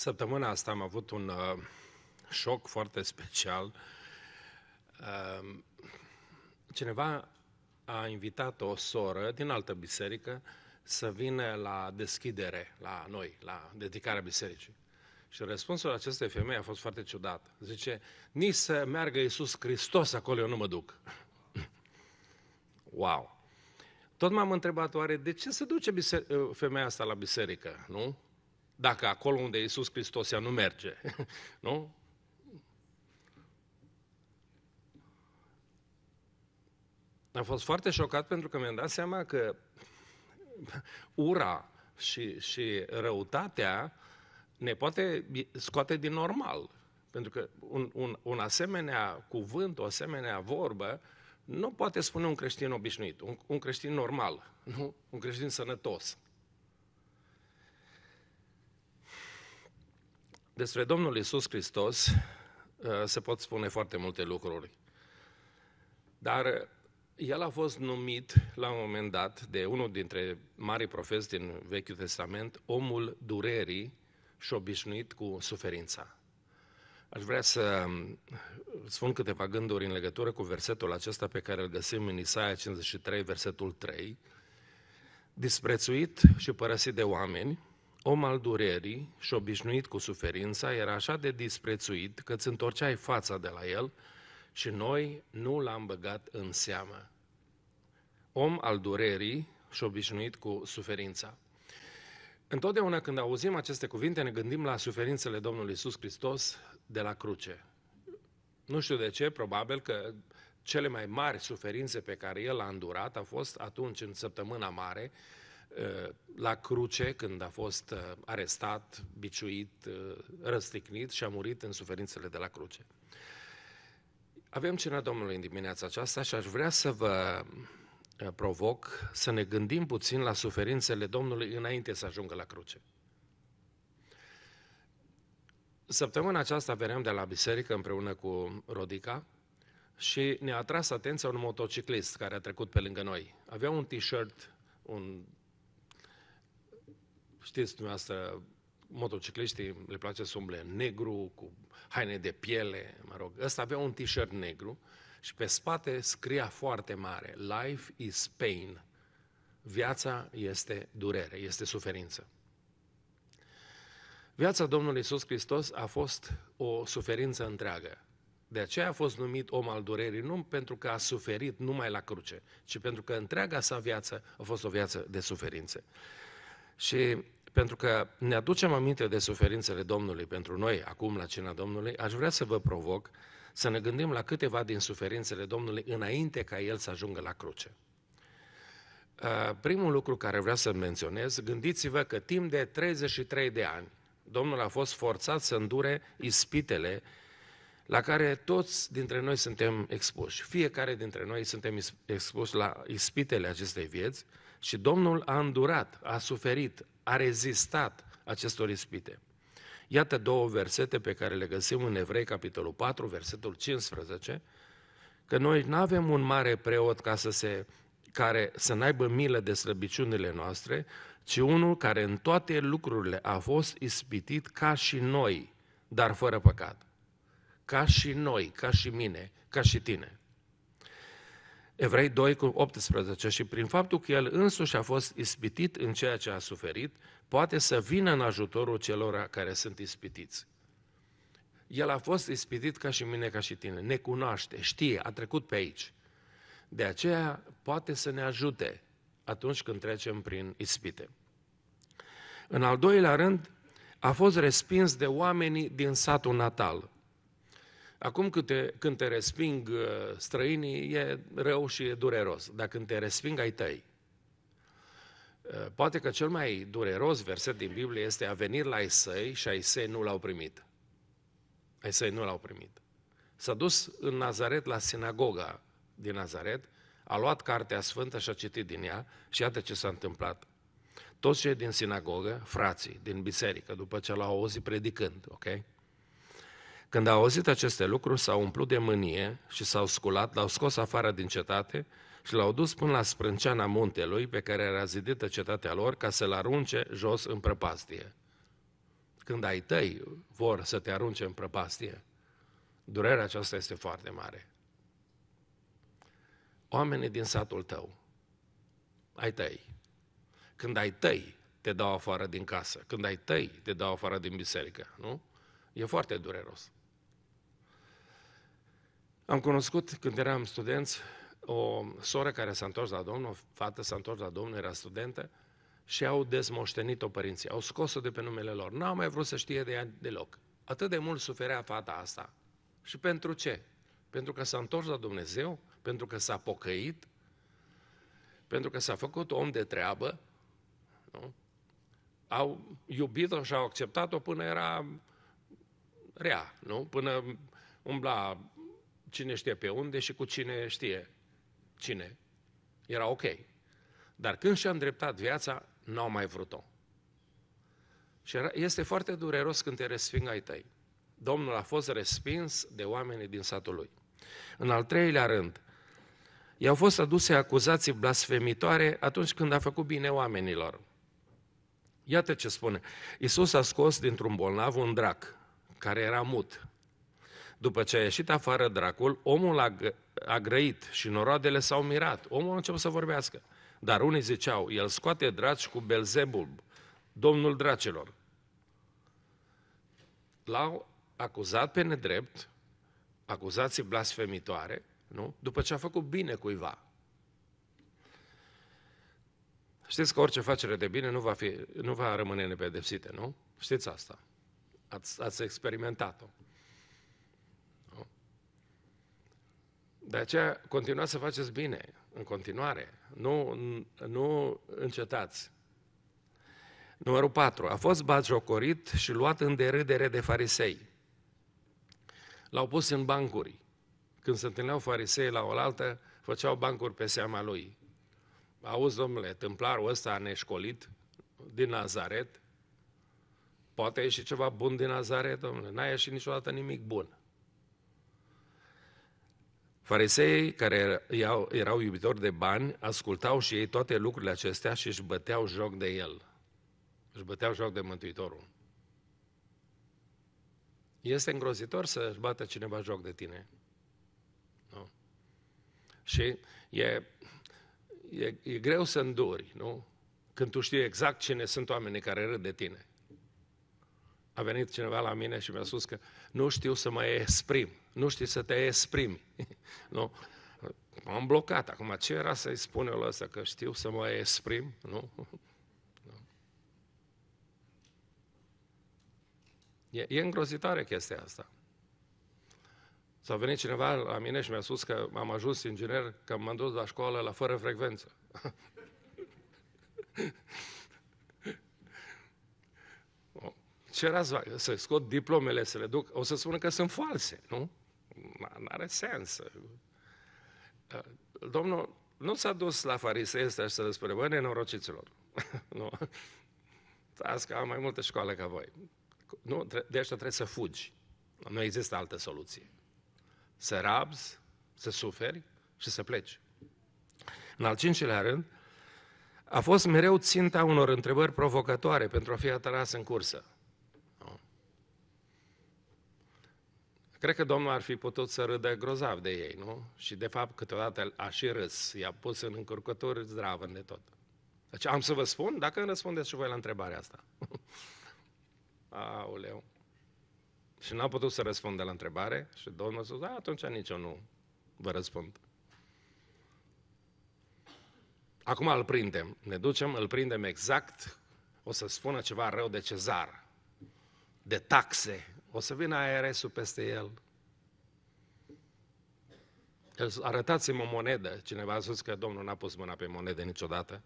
Săptămâna asta am avut un uh, șoc foarte special. Uh, cineva a invitat o soră din altă biserică să vină la deschidere la noi, la dedicarea bisericii. Și răspunsul acestei femei a fost foarte ciudat. Zice, nici să meargă Iisus Hristos acolo, eu nu mă duc. wow! Tot m-am întrebat oare de ce se duce uh, femeia asta la biserică, nu? dacă acolo unde Iisus Hristos ea nu merge. Nu? Am fost foarte șocat pentru că mi-am dat seama că ura și, și răutatea ne poate scoate din normal. Pentru că un, un, un asemenea cuvânt, o asemenea vorbă, nu poate spune un creștin obișnuit, un, un creștin normal, nu? un creștin sănătos. Despre Domnul Isus Hristos uh, se pot spune foarte multe lucruri. Dar uh, el a fost numit la un moment dat de unul dintre mari profeți din Vechiul Testament, omul durerii și obișnuit cu suferința. Aș vrea să um, spun câteva gânduri în legătură cu versetul acesta pe care îl găsim în Isaia 53, versetul 3. Disprețuit și părăsit de oameni, Om al durerii și obișnuit cu suferința, era așa de disprețuit că îți întorceai fața de la el și noi nu l-am băgat în seamă. Om al durerii și obișnuit cu suferința. Întotdeauna când auzim aceste cuvinte, ne gândim la suferințele Domnului Isus Hristos de la cruce. Nu știu de ce, probabil că cele mai mari suferințe pe care el a îndurat a fost atunci în săptămâna mare, Uh, la cruce, când a fost uh, arestat, biciuit, uh, răstignit și a murit în suferințele de la cruce. Avem cina Domnului în dimineața aceasta și aș vrea să vă provoc să ne gândim puțin la suferințele Domnului înainte să ajungă la cruce. Săptămâna aceasta veneam de la biserică împreună cu Rodica și ne-a atras atenția un motociclist care a trecut pe lângă noi. Avea un t-shirt, un Știți dumneavoastră, motocicliștii le place să umble negru, cu haine de piele, mă rog. Ăsta avea un t-shirt negru și pe spate scria foarte mare, Life is pain. Viața este durere, este suferință. Viața Domnului Isus Hristos a fost o suferință întreagă. De aceea a fost numit om al durerii, nu pentru că a suferit numai la cruce, ci pentru că întreaga sa viață a fost o viață de suferință. Și pentru că ne aducem aminte de suferințele Domnului pentru noi, acum la cina Domnului, aș vrea să vă provoc să ne gândim la câteva din suferințele Domnului înainte ca El să ajungă la cruce. Uh, primul lucru care vreau să menționez, gândiți-vă că timp de 33 de ani, Domnul a fost forțat să îndure ispitele la care toți dintre noi suntem expuși. Fiecare dintre noi suntem expuși la ispitele acestei vieți și Domnul a îndurat, a suferit, a rezistat acestor ispite. Iată două versete pe care le găsim în Evrei, capitolul 4, versetul 15, că noi nu avem un mare preot ca să se, care să n-aibă milă de slăbiciunile noastre, ci unul care în toate lucrurile a fost ispitit ca și noi, dar fără păcat. Ca și noi, ca și mine, ca și tine. Evrei 2 cu 18 și prin faptul că el însuși a fost ispitit în ceea ce a suferit, poate să vină în ajutorul celor care sunt ispitiți. El a fost ispitit ca și mine, ca și tine. Ne cunoaște, știe, a trecut pe aici. De aceea poate să ne ajute atunci când trecem prin ispite. În al doilea rând, a fost respins de oamenii din satul natal. Acum când te, când te resping uh, străinii, e rău și e dureros. Dacă când te resping ai tăi. Uh, poate că cel mai dureros verset din Biblie este a venit la ai săi și ai săi nu l-au primit. Ai săi nu l-au primit. S-a dus în Nazaret la sinagoga din Nazaret, a luat cartea sfântă și a citit din ea și iată ce s-a întâmplat. Toți cei din sinagogă, frații, din biserică, după ce l-au auzit predicând, ok? Când a auzit aceste lucruri, s-au umplut de mânie și s-au sculat, l-au scos afară din cetate și l-au dus până la sprânceana muntelui pe care era zidită cetatea lor ca să-l arunce jos în prăpastie. Când ai tăi vor să te arunce în prăpastie, durerea aceasta este foarte mare. Oamenii din satul tău, ai tăi, când ai tăi, te dau afară din casă, când ai tăi, te dau afară din biserică, nu? E foarte dureros. Am cunoscut când eram studenți o soră care s-a întors la Domnul, o fată s-a întors la Domnul, era studentă, și au dezmoștenit-o părinții, au scos-o de pe numele lor. N-au mai vrut să știe de ea deloc. Atât de mult suferea fata asta. Și pentru ce? Pentru că s-a întors la Dumnezeu, pentru că s-a pocăit, pentru că s-a făcut om de treabă, nu? au iubit-o și au acceptat-o până era rea, nu? Până umbla cine știe pe unde și cu cine știe cine. Era ok. Dar când și-a îndreptat viața, nu au mai vrut-o. Și era, este foarte dureros când te resping ai tăi. Domnul a fost respins de oamenii din satul lui. În al treilea rând, i-au fost aduse acuzații blasfemitoare atunci când a făcut bine oamenilor. Iată ce spune. Iisus a scos dintr-un bolnav un drac, care era mut. După ce a ieșit afară dracul, omul a, a grăit și noroadele s-au mirat. Omul a început să vorbească. Dar unii ziceau, el scoate draci cu Belzebub, domnul dracilor. L-au acuzat pe nedrept, acuzații blasfemitoare, nu? după ce a făcut bine cuiva. Știți că orice facere de bine nu va, fi, nu va rămâne nepedepsită, nu? Știți asta. Ați, ați experimentat-o. De aceea continuați să faceți bine, în continuare. Nu, nu încetați. Numărul 4. A fost batjocorit și luat în derâdere de farisei. L-au pus în bancuri. Când se întâlneau farisei la oaltă, făceau bancuri pe seama lui. Auzi, domnule, templarul ăsta neșcolit, din Nazaret, poate ieși ceva bun din Nazaret, domnule, n-a ieșit niciodată nimic bun. Farisei, care erau, erau iubitori de bani, ascultau și ei toate lucrurile acestea și își băteau joc de el. Își băteau joc de Mântuitorul. Este îngrozitor să își bată cineva joc de tine. Nu? Și e, e, e greu să înduri, nu? Când tu știi exact cine sunt oamenii care râd de tine a venit cineva la mine și mi-a spus că nu știu să mă exprim, nu știu să te exprimi. nu? M-am blocat. Acum, ce era să-i spun eu la ăsta? Că știu să mă exprim? Nu? E, e îngrozitoare chestia asta. S-a venit cineva la mine și mi-a spus că am ajuns inginer, că m-am dus la școală la fără frecvență. ce razva, să scot diplomele, să le duc, o să spună că sunt false, nu? N-are sens. Domnul nu s-a dus la farisei ăsta și să le spune, băi, nenorociților, nu? Azi că am mai multă școală ca voi. Nu, de asta trebuie să fugi. Nu există altă soluție. Să rabzi, să suferi și să pleci. În al cincilea rând, a fost mereu ținta unor întrebări provocatoare pentru a fi atras în cursă. Cred că Domnul ar fi putut să râdă grozav de ei, nu? Și de fapt câteodată a și râs, i-a pus în încurcături zdravă de tot. Deci am să vă spun, dacă îmi răspundeți și voi la întrebarea asta. Auleu. Și n-a putut să răspundă la întrebare și Domnul a zis, atunci nici eu nu vă răspund. Acum îl prindem, ne ducem, îl prindem exact, o să spună ceva rău de cezar, de taxe, o să vină ARS-ul peste el. Arătați-mi o monedă. Cineva a spus că Domnul n-a pus mâna pe monede niciodată.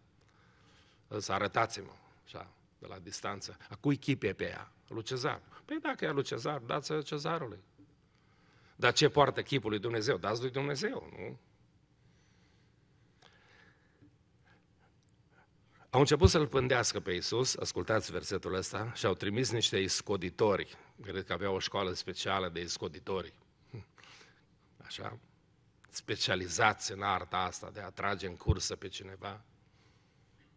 Să arătați-mă, așa, de la distanță. A cui e pe ea? Lui Cezar. Păi dacă e lui Cezar, dați-o cezarului. Dar ce poartă chipul lui Dumnezeu? Dați lui Dumnezeu, nu? Au început să-l pândească pe Iisus, ascultați versetul ăsta, și au trimis niște iscoditori. Cred că avea o școală specială de iscoditori. Hm. Așa, specializați în arta asta de a trage în cursă pe cineva.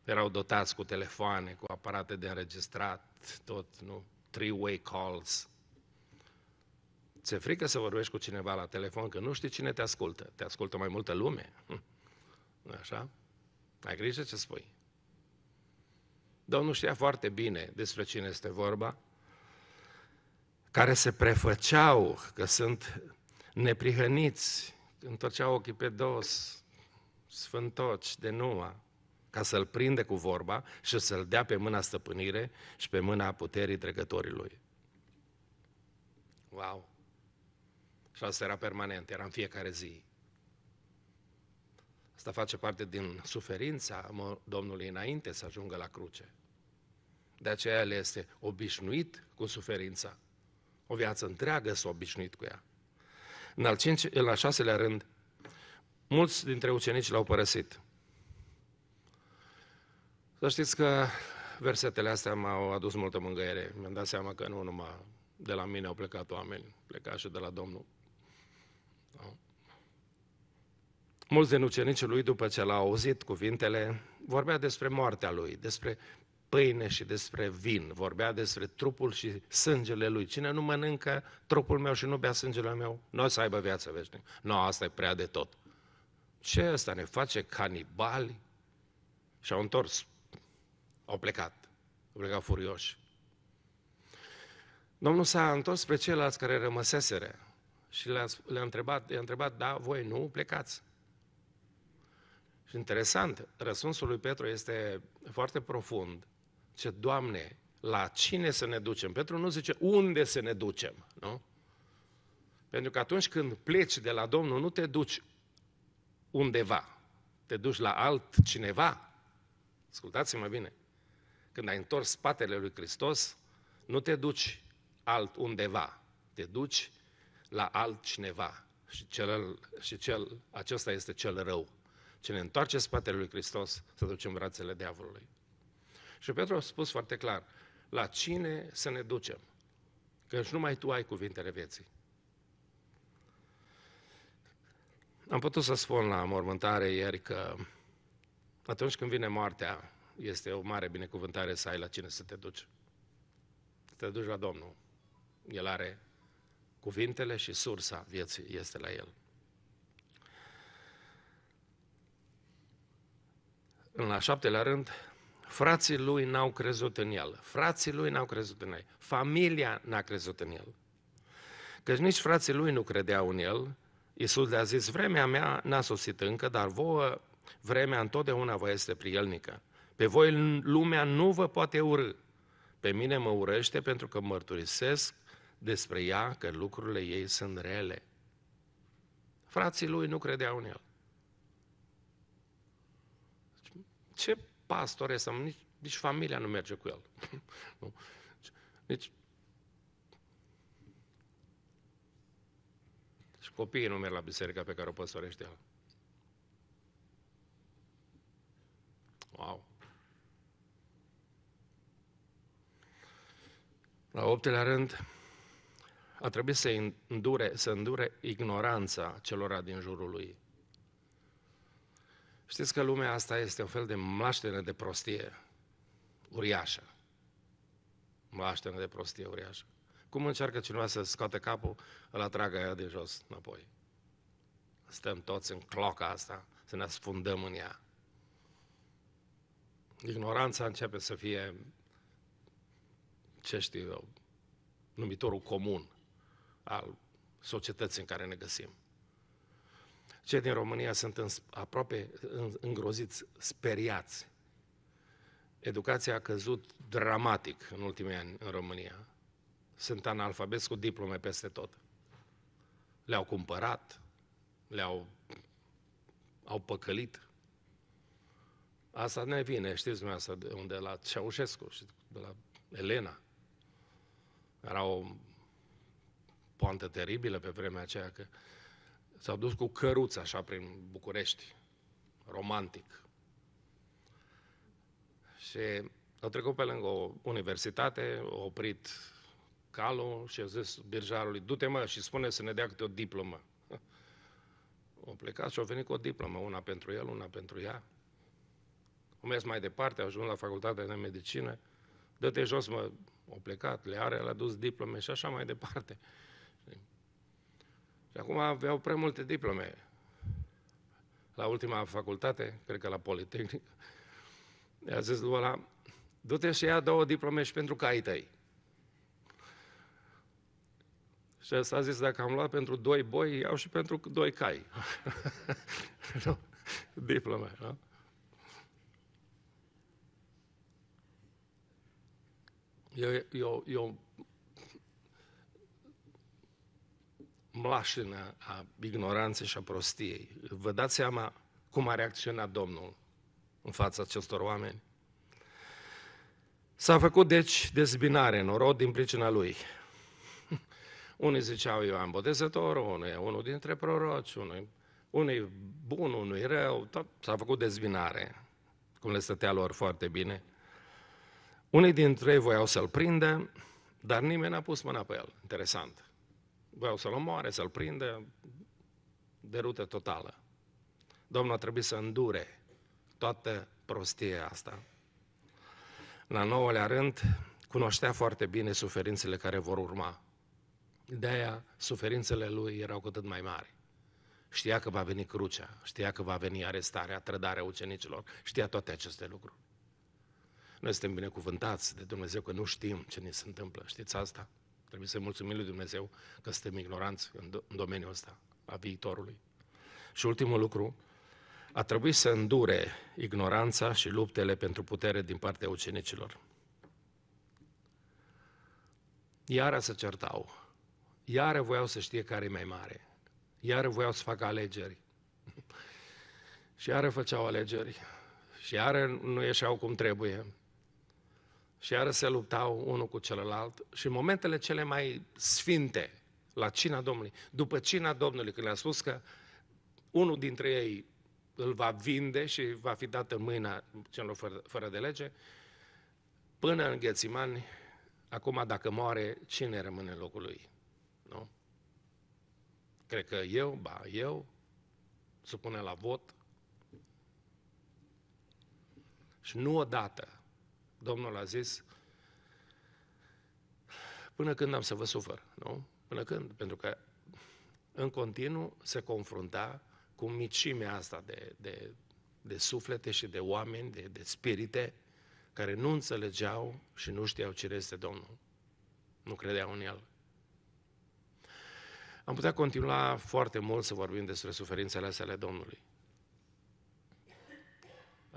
Erau dotați cu telefoane, cu aparate de înregistrat, tot, nu? Three-way calls. Ți-e frică să vorbești cu cineva la telefon, că nu știi cine te ascultă. Te ascultă mai multă lume. Hm. Așa? Ai grijă ce spui. Domnul știa foarte bine despre cine este vorba, care se prefăceau că sunt neprihăniți, întorceau ochii pe dos, sfântoci de numa, ca să-l prinde cu vorba și să-l dea pe mâna stăpânire și pe mâna puterii trecătorilor. Wow! Și asta era permanent, era în fiecare zi. Asta face parte din suferința Domnului înainte să ajungă la cruce. De aceea el este obișnuit cu suferința. O viață întreagă s-a obișnuit cu ea. În al, cinci, în al șaselea rând, mulți dintre ucenici l-au părăsit. Să știți că versetele astea m-au adus multă mângâiere. Mi-am dat seama că nu numai de la mine au plecat oameni, pleca și de la Domnul. Mulți din ucenicii lui, după ce l-au auzit cuvintele, vorbea despre moartea lui, despre pâine și despre vin, vorbea despre trupul și sângele lui. Cine nu mănâncă trupul meu și nu bea sângele meu, nu o să aibă viață veșnică. Nu, no, asta e prea de tot. Ce asta ne face canibali? Și-au întors. Au plecat. Au plecat furioși. Domnul s-a întors spre ceilalți care rămăseseră și le-a, le întrebat, le-a întrebat, da, voi nu, plecați. Interesant, răspunsul lui Petru este foarte profund. Ce Doamne, la cine să ne ducem? Petru nu zice unde să ne ducem, nu? Pentru că atunci când pleci de la Domnul, nu te duci undeva, te duci la alt cineva. Ascultați-mă bine. Când ai întors spatele lui Hristos, nu te duci alt undeva, te duci la alt cineva. Și, cel, și cel, acesta este cel rău ne întoarce spatele lui Hristos, să ducem brațele diavolului. Și Petru a spus foarte clar, la cine să ne ducem? Căci numai tu ai cuvintele vieții. Am putut să spun la mormântare ieri că atunci când vine moartea, este o mare binecuvântare să ai la cine să te duci. Să te duci la Domnul. El are cuvintele și sursa vieții este la El. în la șaptelea rând, frații lui n-au crezut în el. Frații lui n-au crezut în el. Familia n-a crezut în el. Căci nici frații lui nu credeau în el. Iisus le-a zis, vremea mea n-a sosit încă, dar vouă vremea întotdeauna vă este prielnică. Pe voi lumea nu vă poate urâ. Pe mine mă urăște pentru că mărturisesc despre ea că lucrurile ei sunt rele. Frații lui nu credeau în el. ce pastore să nici, nici familia nu merge cu el. nu? Deci, și copiii nu merg la biserica pe care o păstorește el. Wow! La optelea rând, a trebuit să îndure, să îndure ignoranța celor din jurul lui. Știți că lumea asta este un fel de mlaștenă de prostie uriașă. Mlaștenă de prostie uriașă. Cum încearcă cineva să scoate capul, îl atragă aia de jos înapoi. Stăm toți în cloca asta, să ne asfundăm în ea. Ignoranța începe să fie, ce știu eu, numitorul comun al societății în care ne găsim. Cei din România sunt în, aproape în, îngroziți, speriați. Educația a căzut dramatic în ultimii ani în România. Sunt analfabeti cu diplome peste tot. Le-au cumpărat, le-au au păcălit. Asta ne vine, știți dumneavoastră, de unde? La Ceaușescu, de la Elena. Era o poantă teribilă pe vremea aceea că S-a dus cu căruța așa prin București, romantic. Și a trecut pe lângă o universitate, a oprit calul și a zis birjarului, du-te mă și spune să ne dea câte o diplomă. O plecat și au venit cu o diplomă, una pentru el, una pentru ea. Au mers mai departe, au ajuns la facultatea de medicină, dă-te jos, mă, au plecat, le are, le-a dus diplome și așa mai departe. Și acum aveau prea multe diplome. La ultima facultate, cred că la Politehnic, i-a zis lui ăla, du-te și ia două diplome și pentru ai tăi. Și s-a zis, dacă am luat pentru doi boi, iau și pentru doi cai. nu? Diplome, nu? Eu, eu, eu mlașină a ignoranței și a prostiei. Vă dați seama cum a reacționat Domnul în fața acestor oameni? S-a făcut, deci, dezbinare în orod din pricina lui. Unii ziceau am Botezătorul, unul unul dintre proroci, unul e bun, e rău, tot s-a făcut dezbinare, cum le stătea lor foarte bine. Unii dintre ei voiau să-l prindă, dar nimeni n-a pus mâna pe el. Interesant. Vreau să-l omoare, să-l prindă, derută totală. Domnul a trebuit să îndure toată prostia asta. La nouălea rând, cunoștea foarte bine suferințele care vor urma. De aia, suferințele lui erau cu atât mai mari. Știa că va veni crucea, știa că va veni arestarea, trădarea ucenicilor, știa toate aceste lucruri. Noi suntem binecuvântați de Dumnezeu că nu știm ce ni se întâmplă, știți asta? Trebuie să-i mulțumim lui Dumnezeu că suntem ignoranți în, domeniul ăsta a viitorului. Și ultimul lucru, a trebuit să îndure ignoranța și luptele pentru putere din partea ucenicilor. Iară se certau, iară voiau să știe care e mai mare, iară voiau să facă alegeri. și iară făceau alegeri, și iară nu ieșeau cum trebuie, și iară se luptau unul cu celălalt și momentele cele mai sfinte, la cina Domnului, după cina Domnului, când le-a spus că unul dintre ei îl va vinde și va fi dat în mâna celor fără, fără de lege, până în Ghețimani, acum dacă moare, cine rămâne în locul lui? Nu? Cred că eu, ba, eu, supune la vot. Și nu odată, Domnul a zis, până când am să vă sufăr, nu? Până când? Pentru că în continuu se confrunta cu micimea asta de, de, de suflete și de oameni, de, de spirite, care nu înțelegeau și nu știau cine este Domnul. Nu credeau în El. Am putea continua foarte mult să vorbim despre suferințele astea ale Domnului.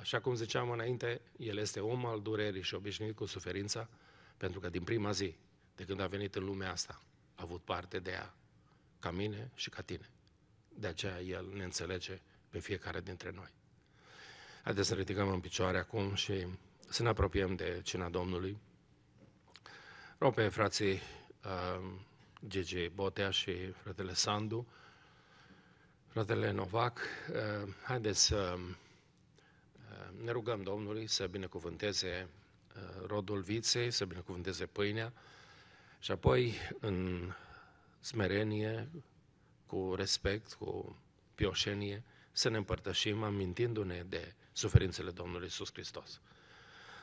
Așa cum ziceam înainte, el este om al durerii și obișnuit cu suferința, pentru că din prima zi, de când a venit în lumea asta, a avut parte de ea, ca mine și ca tine. De aceea el ne înțelege pe fiecare dintre noi. Haideți să ne ridicăm în picioare acum și să ne apropiem de cina Domnului. Rog pe frații uh, Gigi Botea și fratele Sandu, fratele Novac, uh, haideți să uh, ne rugăm Domnului să binecuvânteze uh, rodul viței, să binecuvânteze pâinea și apoi în smerenie, cu respect, cu pioșenie, să ne împărtășim amintindu-ne de suferințele Domnului Iisus Hristos.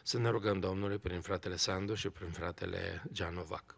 Să ne rugăm Domnului prin fratele Sandu și prin fratele Gianovac.